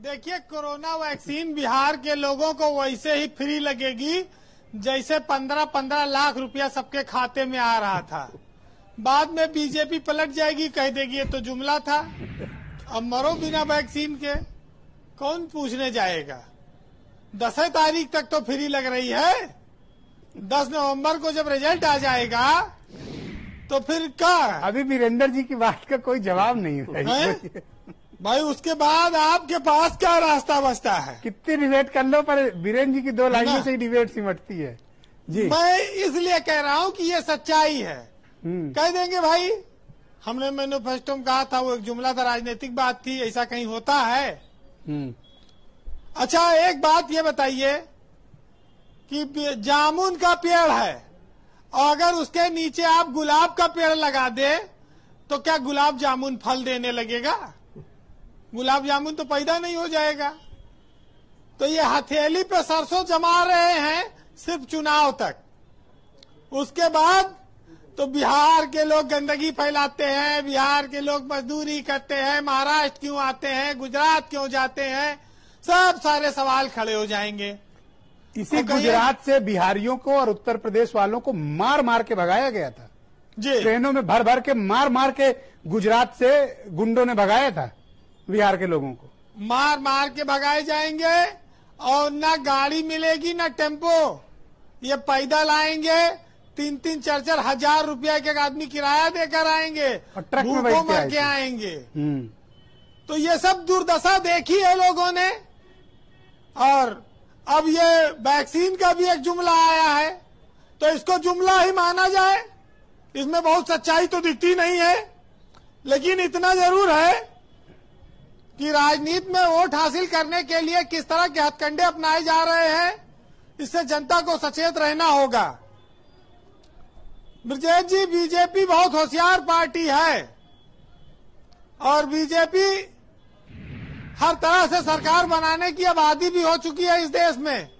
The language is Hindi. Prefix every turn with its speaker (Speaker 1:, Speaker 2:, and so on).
Speaker 1: देखिए कोरोना वैक्सीन बिहार के लोगों को वैसे ही फ्री लगेगी जैसे पंद्रह पंद्रह लाख रुपया सबके खाते में आ रहा था बाद में बीजेपी पलट जाएगी कह देगी ये तो जुमला था अब मरो बिना वैक्सीन के कौन पूछने जाएगा दस तारीख तक तो फ्री लग रही है दस नवंबर को जब रिजल्ट आ जाएगा तो फिर क्या अभी वीरेंद्र जी की बात का कोई जवाब नहीं है? भाई उसके बाद आपके पास क्या रास्ता बचता है कितनी डिबेट कर लो पर बीरेन जी की दो लाइनों से ही डिबेट सिमटती है जी मैं इसलिए कह रहा हूँ कि ये सच्चाई है हम्म। कह देंगे भाई हमने मैनुफेस्टो में कहा था वो एक जुमला था राजनीतिक बात थी ऐसा कहीं होता है हम्म। अच्छा एक बात ये बताइए कि जामुन का पेड़ है और अगर उसके नीचे आप गुलाब का पेड़ लगा दे तो क्या गुलाब जामुन फल देने लगेगा गुलाब जामुन तो पैदा नहीं हो जाएगा तो ये हथेली पे सरसों जमा रहे हैं सिर्फ चुनाव तक उसके बाद तो बिहार के लोग गंदगी फैलाते हैं बिहार के लोग मजदूरी करते हैं महाराष्ट्र क्यों आते हैं गुजरात क्यों जाते हैं सब सारे सवाल खड़े हो जाएंगे इसी गुजरात से बिहारियों को और उत्तर प्रदेश वालों को मार मार के भगाया गया था जी ट्रेनों में भर भर के मार मार के गुजरात से गुंडों ने भगाया था बिहार के लोगों को मार मार के भगाए जाएंगे और ना गाड़ी मिलेगी ना टेम्पो ये पैदल आएंगे तीन तीन चार चार हजार रुपया के आदमी किराया देकर आएंगे ट्रक मर के आएंगे हम्म। तो ये सब दुर्दशा देखी है लोगों ने और अब ये वैक्सीन का भी एक जुमला आया है तो इसको जुमला ही माना जाए इसमें बहुत सच्चाई तो दिखती नहीं है लेकिन इतना जरूर है कि राजनीति में वोट हासिल करने के लिए किस तरह के हथकंडे अपनाए जा रहे हैं इससे जनता को सचेत रहना होगा ब्रजेश जी बीजेपी बहुत होशियार पार्टी है और बीजेपी हर तरह से सरकार बनाने की आबादी भी हो चुकी है इस देश में